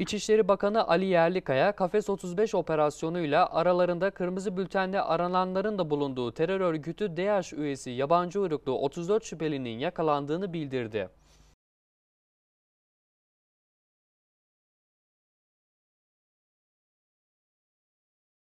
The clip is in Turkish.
İçişleri Bakanı Ali Yerlikaya, Kafes 35 operasyonuyla aralarında kırmızı bültenle arananların da bulunduğu terör örgütü DAEŞ üyesi yabancı uyruklu 34 şüphelinin yakalandığını bildirdi.